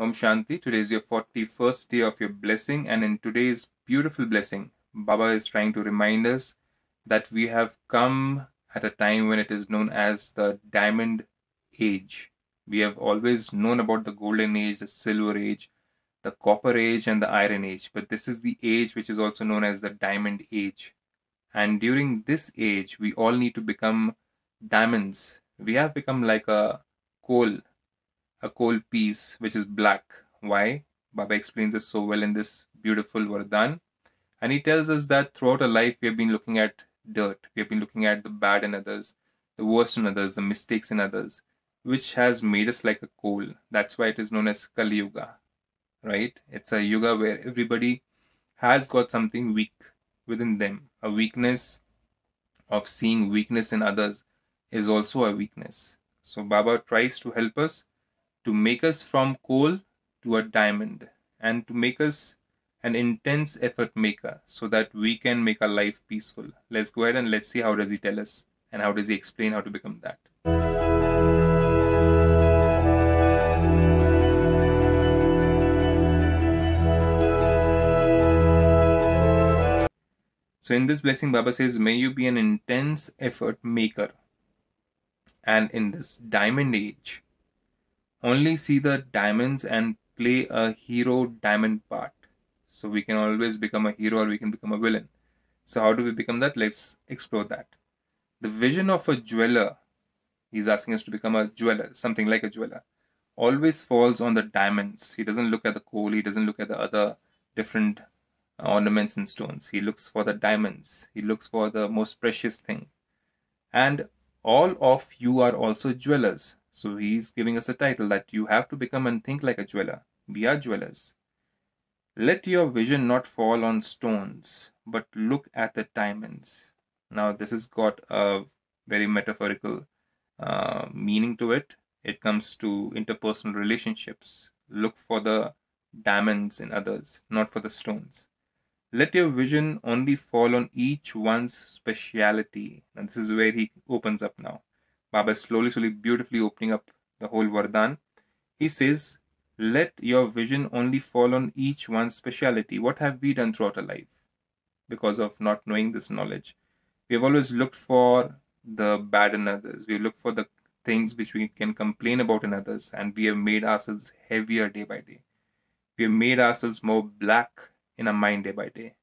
Om Shanti. Today is your 41st day of your blessing, and in today's beautiful blessing, Baba is trying to remind us that we have come at a time when it is known as the diamond age. We have always known about the golden age, the silver age, the copper age, and the iron age, but this is the age which is also known as the diamond age. And during this age, we all need to become diamonds. We have become like a coal a cold piece which is black. Why? Baba explains this so well in this beautiful Vardhan. And he tells us that throughout our life we have been looking at dirt, we have been looking at the bad in others, the worst in others, the mistakes in others, which has made us like a coal. That's why it is known as Kali Yuga, right? It's a yuga where everybody has got something weak within them. A weakness of seeing weakness in others is also a weakness. So Baba tries to help us to make us from coal to a diamond and to make us an intense effort maker so that we can make our life peaceful let's go ahead and let's see how does he tell us and how does he explain how to become that so in this blessing baba says may you be an intense effort maker and in this diamond age only see the diamonds and play a hero diamond part. So we can always become a hero or we can become a villain. So how do we become that? Let's explore that. The vision of a jeweler, he's asking us to become a jeweler, something like a jeweler, always falls on the diamonds. He doesn't look at the coal, he doesn't look at the other different ornaments and stones. He looks for the diamonds, he looks for the most precious thing. And all of you are also jewelers. So he's giving us a title that you have to become and think like a jeweler. We are jewelers. Let your vision not fall on stones, but look at the diamonds. Now, this has got a very metaphorical uh, meaning to it. It comes to interpersonal relationships. Look for the diamonds in others, not for the stones. Let your vision only fall on each one's speciality. And this is where he opens up now. Baba is slowly, slowly, beautifully opening up the whole Vardhan. He says, Let your vision only fall on each one's speciality. What have we done throughout our life because of not knowing this knowledge? We have always looked for the bad in others. We look for the things which we can complain about in others, and we have made ourselves heavier day by day. We have made ourselves more black in our mind day by day.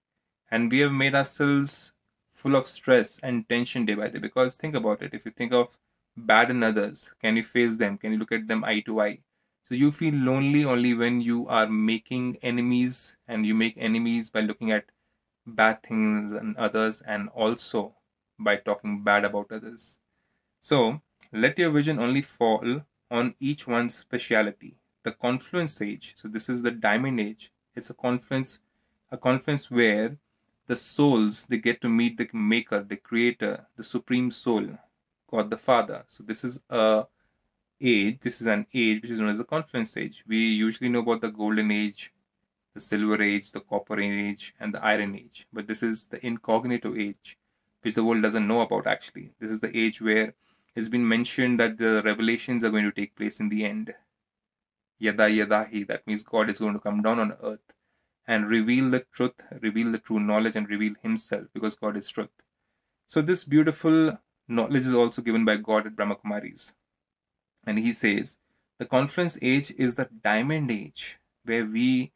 And we have made ourselves full of stress and tension day by day. Because think about it, if you think of bad in others? Can you face them? Can you look at them eye to eye? So you feel lonely only when you are making enemies and you make enemies by looking at bad things and others and also by talking bad about others. So let your vision only fall on each one's speciality. The confluence age, so this is the diamond age, it's a confluence, a confluence where the souls they get to meet the maker, the creator, the supreme soul, God the Father. So this is a age, this is an age which is known as the confluence age. We usually know about the golden age, the silver age, the copper age, and the iron age. But this is the incognito age, which the world doesn't know about actually. This is the age where it's been mentioned that the revelations are going to take place in the end. Yada Yadahi, that means God is going to come down on earth and reveal the truth, reveal the true knowledge, and reveal Himself because God is truth. So, this beautiful knowledge is also given by God at Brahma Kumaris. And he says, the conference age is the diamond age where we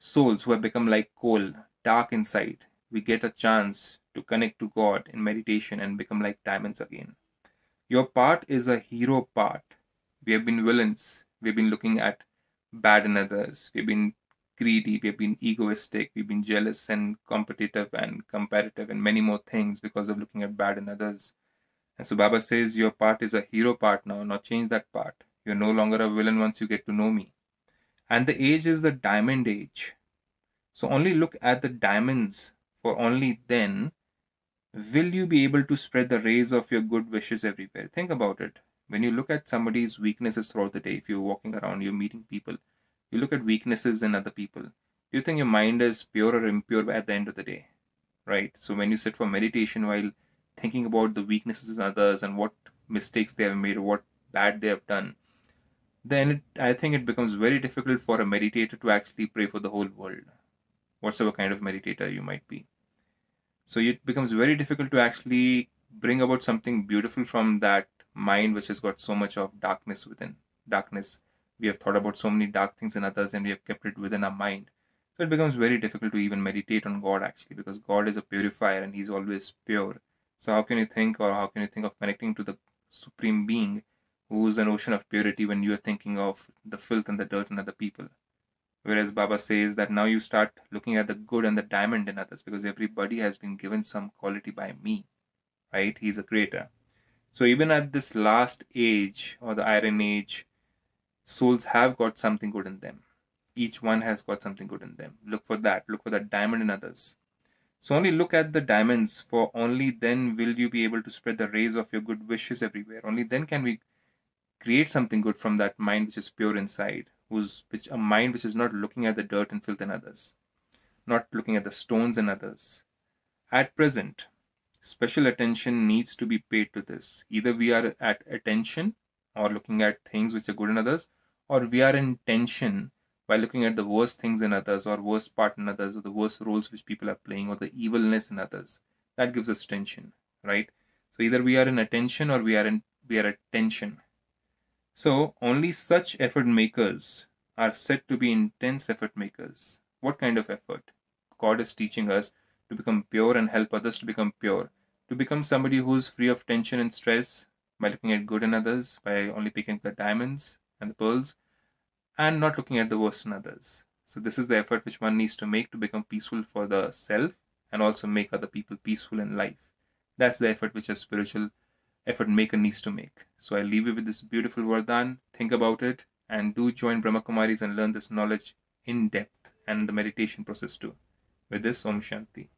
souls who have become like coal, dark inside, we get a chance to connect to God in meditation and become like diamonds again. Your part is a hero part. We have been villains. We've been looking at bad in others. We've been greedy, we have been egoistic, we've been jealous and competitive and comparative and many more things because of looking at bad in others. And so Baba says, Your part is a hero part now, now change that part. You're no longer a villain once you get to know me. And the age is the diamond age. So only look at the diamonds, for only then will you be able to spread the rays of your good wishes everywhere. Think about it. When you look at somebody's weaknesses throughout the day, if you're walking around, you're meeting people, you look at weaknesses in other people. Do you think your mind is pure or impure at the end of the day? Right? So when you sit for meditation while thinking about the weaknesses in others and what mistakes they have made, what bad they have done, then it, I think it becomes very difficult for a meditator to actually pray for the whole world, whatsoever kind of meditator you might be. So it becomes very difficult to actually bring about something beautiful from that mind which has got so much of darkness within, darkness we have thought about so many dark things in others and we have kept it within our mind. So it becomes very difficult to even meditate on God actually because God is a purifier and He's always pure. So how can you think or how can you think of connecting to the supreme being who is an ocean of purity when you are thinking of the filth and the dirt in other people? Whereas Baba says that now you start looking at the good and the diamond in others because everybody has been given some quality by me, right? He's a creator. So even at this last age or the iron age souls have got something good in them. Each one has got something good in them. Look for that. Look for that diamond in others. So only look at the diamonds, for only then will you be able to spread the rays of your good wishes everywhere. Only then can we create something good from that mind which is pure inside, who's which a mind which is not looking at the dirt and filth in others, not looking at the stones in others. At present, special attention needs to be paid to this. Either we are at attention or looking at things which are good in others, or we are in tension by looking at the worst things in others or worst part in others or the worst roles which people are playing or the evilness in others that gives us tension right so either we are in attention or we are in we are at tension so only such effort makers are said to be intense effort makers what kind of effort god is teaching us to become pure and help others to become pure to become somebody who's free of tension and stress by looking at good in others by only picking the diamonds and the pearls and not looking at the worst in others. So this is the effort which one needs to make to become peaceful for the self and also make other people peaceful in life. That's the effort which a spiritual effort maker needs to make. So I leave you with this beautiful Vardhan. Think about it and do join Brahma Kumaris and learn this knowledge in depth and the meditation process too. With this, Om Shanti.